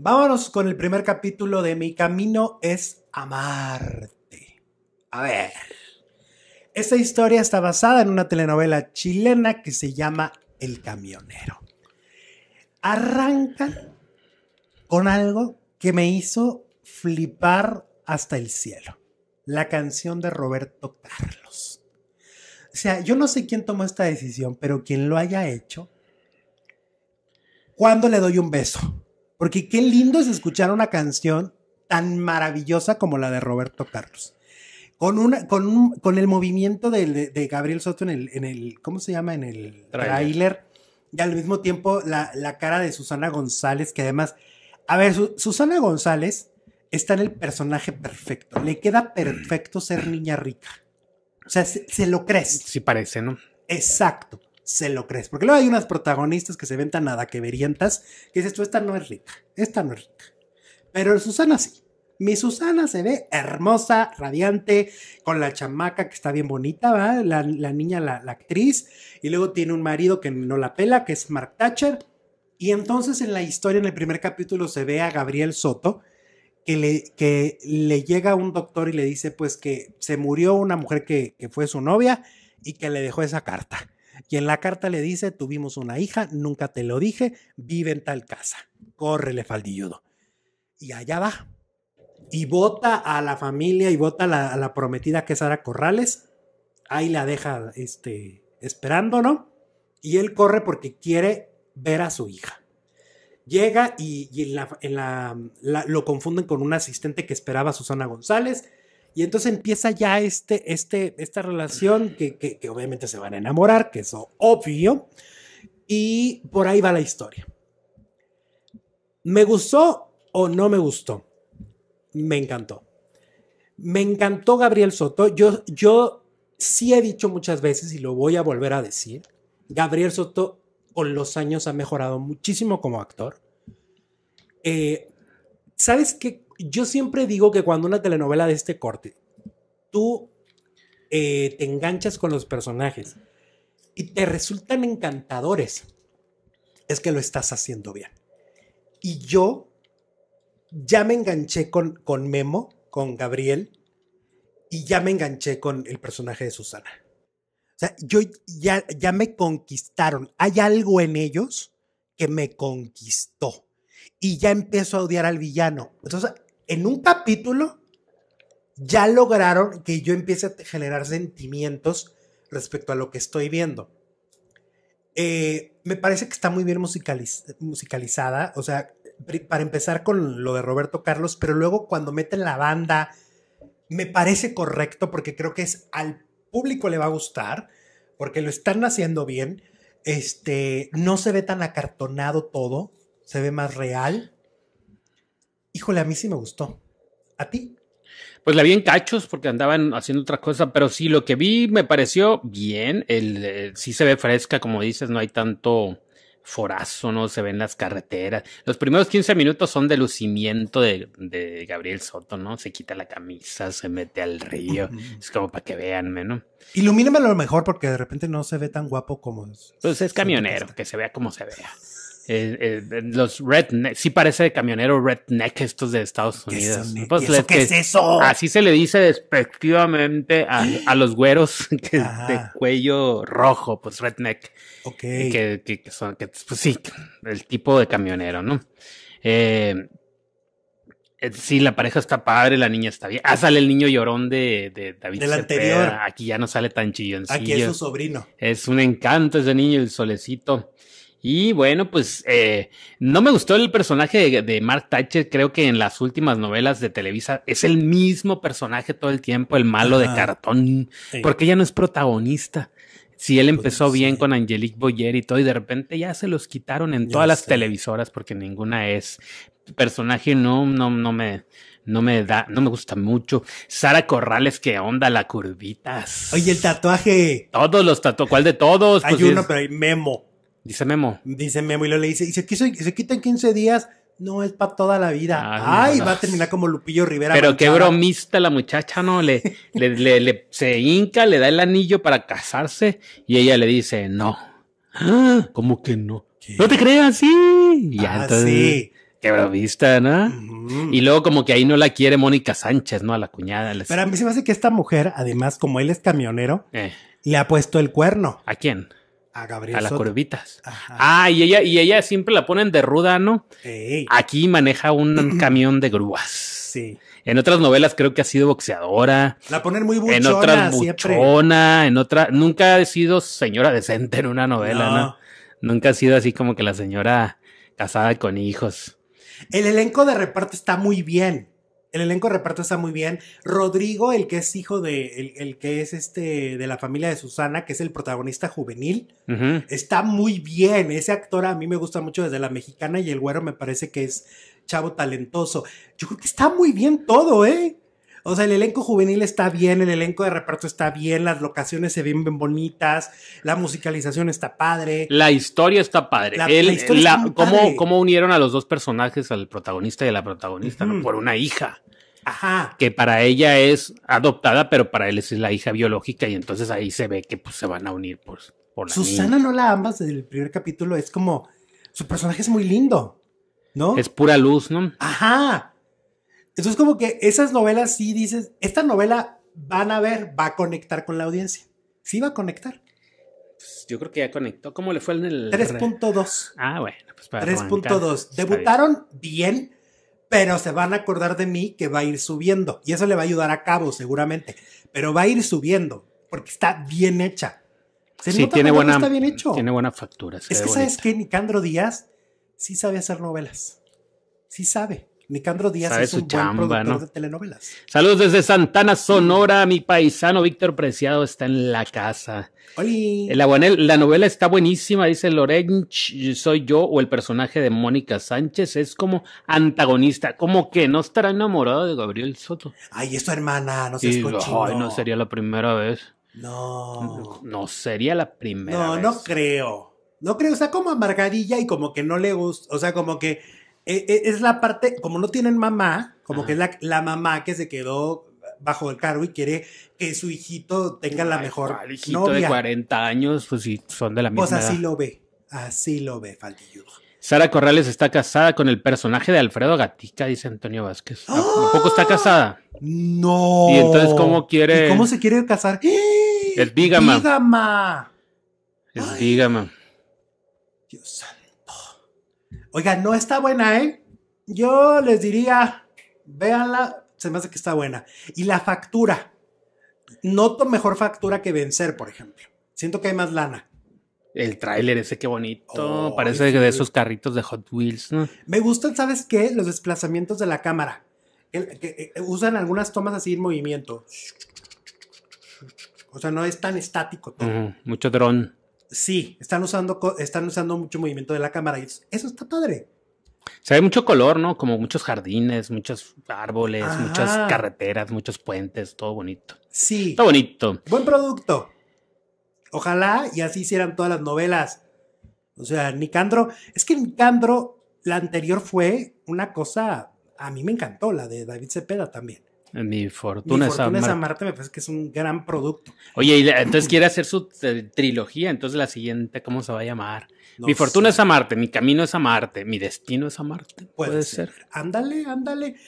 Vámonos con el primer capítulo de Mi Camino es Amarte. A ver. Esta historia está basada en una telenovela chilena que se llama El Camionero. Arranca con algo que me hizo flipar hasta el cielo. La canción de Roberto Carlos. O sea, yo no sé quién tomó esta decisión, pero quien lo haya hecho, ¿cuándo le doy un beso? Porque qué lindo es escuchar una canción tan maravillosa como la de Roberto Carlos. Con, una, con, con el movimiento de, Gabriel Soto en el, en el, ¿cómo se llama? En el tráiler. Y al mismo tiempo la, cara de Susana González, que además, a ver, Susana González está en el personaje perfecto. Le queda perfecto ser niña rica. O sea, se, se lo crees. Sí parece, ¿no? Exacto se lo crees. Porque luego hay unas protagonistas que se ven tan nada que verientas que dices esta no es rica, esta no es rica. Pero Susana sí. Mi Susana se ve hermosa, radiante, con la chamaca que está bien bonita, ¿va? La, niña, la, actriz, y luego tiene un marido que no la pela, que es Mark Thatcher. Y entonces en la historia, en el primer capítulo, se ve a Gabriel Soto, que le, que le llega un doctor y le dice, pues que se murió una mujer que, que fue su novia y que le dejó esa carta. Y en la carta le dice, tuvimos una hija, nunca te lo dije, vive en tal casa, córrele faldilludo. Y allá va. Y vota a la familia y vota a la, prometida que es Sara Corrales. Ahí la deja este, esperando, ¿no? Y él corre porque quiere ver a su hija. Llega y, lo confunden con un asistente que esperaba a Susana González y entonces empieza ya este, este, esta relación que, obviamente se van a enamorar, que es obvio. Y por ahí va la historia. ¿Me gustó o no me gustó? Me encantó. Me encantó Gabriel Soto. Yo, yo sí he dicho muchas veces y lo voy a volver a decir. Gabriel Soto con los años ha mejorado muchísimo como actor. Eh, ¿Sabes qué yo siempre digo que cuando una telenovela de este corte, tú eh, te enganchas con los personajes y te resultan encantadores, es que lo estás haciendo bien. Y yo ya me enganché con, con Memo, con Gabriel, y ya me enganché con el personaje de Susana. O sea, yo ya, ya me conquistaron. Hay algo en ellos que me conquistó. Y ya empiezo a odiar al villano. Entonces, en un capítulo ya lograron que yo empiece a generar sentimientos respecto a lo que estoy viendo. Eh, me parece que está muy bien musicalizada, o sea, para empezar con lo de Roberto Carlos, pero luego cuando meten la banda, me parece correcto porque creo que es al público le va a gustar, porque lo están haciendo bien, este, no se ve tan acartonado todo, se ve más real. Híjole, a mí sí me gustó. ¿A ti? Pues la vi en cachos porque andaban haciendo otra cosa, pero sí, lo que vi me pareció bien. El, sí se ve fresca, como dices, no hay tanto forazo, no se ven las carreteras. Los primeros 15 minutos son de lucimiento de, de Gabriel Soto, ¿no? Se quita la camisa, se mete al río. Es como para que vean, ¿no? Ilumíname lo mejor porque de repente no se ve tan guapo como. Pues es camionero, que se vea como se vea los redneck, sí parece de camionero redneck estos de Estados Unidos. Pues, ¿Qué, es eso? Así se le dice despectivamente a, los güeros que de cuello rojo, pues redneck. Ok. Que, son, que, pues sí, el tipo de camionero, ¿no? Eh, eh, sí, la pareja está padre, la niña está bien. Ah, sale el niño llorón de, David. Del Aquí ya no sale tan chillón Aquí es su sobrino. Es un encanto ese niño, el solecito. Y bueno, pues eh, no me gustó el personaje de, Mark Thatcher. Creo que en las últimas novelas de Televisa es el mismo personaje todo el tiempo, el malo de cartón, porque ya no es protagonista. Si él pues, empezó bien con Angelique Boyer y todo, y de repente ya se los quitaron en todas las televisoras porque ninguna es personaje. No, no, no me, no me da, no me gusta mucho. Sara Corrales, que onda la curvitas. Oye, el tatuaje. Todos los tatuajes, ¿cuál de todos? Hay pues uno, pero hay Memo. Dice Memo. Dice Memo y lo le dice, y se, se quita en 15 días. No, es para toda la vida. Ah, Ay, va a terminar como Lupillo Rivera. Pero qué bromista la muchacha, ¿no? Le, le, le, se hinca, le da el anillo para casarse y ella le dice, no. como ah, ¿Cómo que no? No te creas, sí. ya ah, entonces, sí. Qué bromista, ¿no? Y luego como que ahí no la quiere Mónica Sánchez, ¿no? A la cuñada. Pero a mí se me hace que esta mujer, además, como él es camionero, eh. le ha puesto el cuerno. ¿A quién? A Gabriel. A las corvitas. Ah, y ella, y ella siempre la ponen de ruda, ¿no? Aquí maneja un camión de grúas. Sí. En otras novelas creo que ha sido boxeadora. La ponen muy buchona. En otras en otra. Nunca ha sido señora decente en una novela, ¿no? Nunca ha sido así como que la señora casada con hijos. El elenco de reparto está muy bien el elenco reparto está muy bien. Rodrigo, el que es hijo de, el, que es este, de la familia de Susana, que es el protagonista juvenil, está muy bien. Ese actor a mí me gusta mucho desde la mexicana y el güero me parece que es chavo talentoso. Yo creo que está muy bien todo, ¿eh? O sea, el elenco juvenil está bien, el elenco de reparto está bien, las locaciones se ven bonitas, la musicalización está padre. La historia está padre. La, cómo, ¿Cómo unieron a los dos personajes, al protagonista y a la protagonista, por una hija? Ajá. Que para ella es adoptada, pero para él es la hija biológica y entonces ahí se ve que pues, se van a unir por, por la Susana no la ambas desde el primer capítulo es como, su personaje es muy lindo, ¿no? Es pura luz, ¿no? Ajá. Entonces como que esas novelas sí dices, esta novela van a ver, va a conectar con la audiencia. Sí va a conectar. Pues, yo creo que ya conectó. ¿Cómo le fue en el 3.2? Ah, bueno, pues para 3.2. Debutaron bien. pero se van a acordar de mí que va a ir subiendo y eso le va a ayudar a cabo seguramente, pero va a ir subiendo porque está bien hecha. Se sí, tiene buena, bien hecho. tiene buena factura. Es que sabes que Nicandro Díaz sí sabe hacer novelas. Sí sabe. Nicandro Díaz es un buen productor de telenovelas. Saludos desde Santana, Sonora. Mi paisano Víctor Preciado está en la casa. ¡Oli! La, la novela está buenísima, dice Lorench. Soy yo o el personaje de Mónica Sánchez. Es como antagonista. Como que no estará enamorado de Gabriel Soto. Ay, es su hermana. No se escuchó. Ay, no sería la primera vez. No. No sería la primera. No, vez. no creo. No creo, o sea, como amargadilla y como que no le gusta, o sea, como que e, e, es la parte, como no tienen mamá, como que es la, mamá que se quedó bajo el cargo y quiere que su hijito tenga la mejor el hijito de 40 años, pues sí, son de la pues misma Pues así lo ve, así lo ve Faldilludo. Sara Corrales está casada con el personaje de Alfredo Gatica, dice Antonio Vázquez. ¿Un poco ¡Ah! está casada? No. ¿Y entonces cómo quiere? ¿Cómo se quiere casar? ¡Eh! Es Bigama. Bigama. Bigama. Dios santo. Oiga, no está buena, ¿eh? Yo les diría, véanla, se me hace que está buena. Y la factura. Noto mejor factura que vencer, por ejemplo. Siento que hay más lana. El tráiler ese, qué bonito. Parece de esos carritos de Hot Wheels. ¿no? Me gustan, ¿sabes qué? Los desplazamientos de la cámara. Eh, usan algunas tomas así en movimiento. O sea, no es tan estático. Todo. mucho dron sí, están usando, están usando mucho movimiento de la cámara y eso está padre. Se ve mucho color, ¿no? Como muchos jardines, muchos árboles, muchas carreteras, muchos puentes, todo bonito. Sí. está bonito. Buen producto. Ojalá y así hicieran todas las novelas. O sea, Nicandro, es que Nicandro, la anterior fue una cosa, a mí me encantó, la de David Cepeda también. Mi fortuna, Mi es, amarte. Marte. me parece que es un gran producto. Oye, entonces quiere hacer su eh, trilogía, entonces la siguiente, ¿cómo se va a llamar? mi fortuna es amarte, mi camino es amarte, mi destino es amarte. Puede, ¿Puede ser. Ándale, ándale.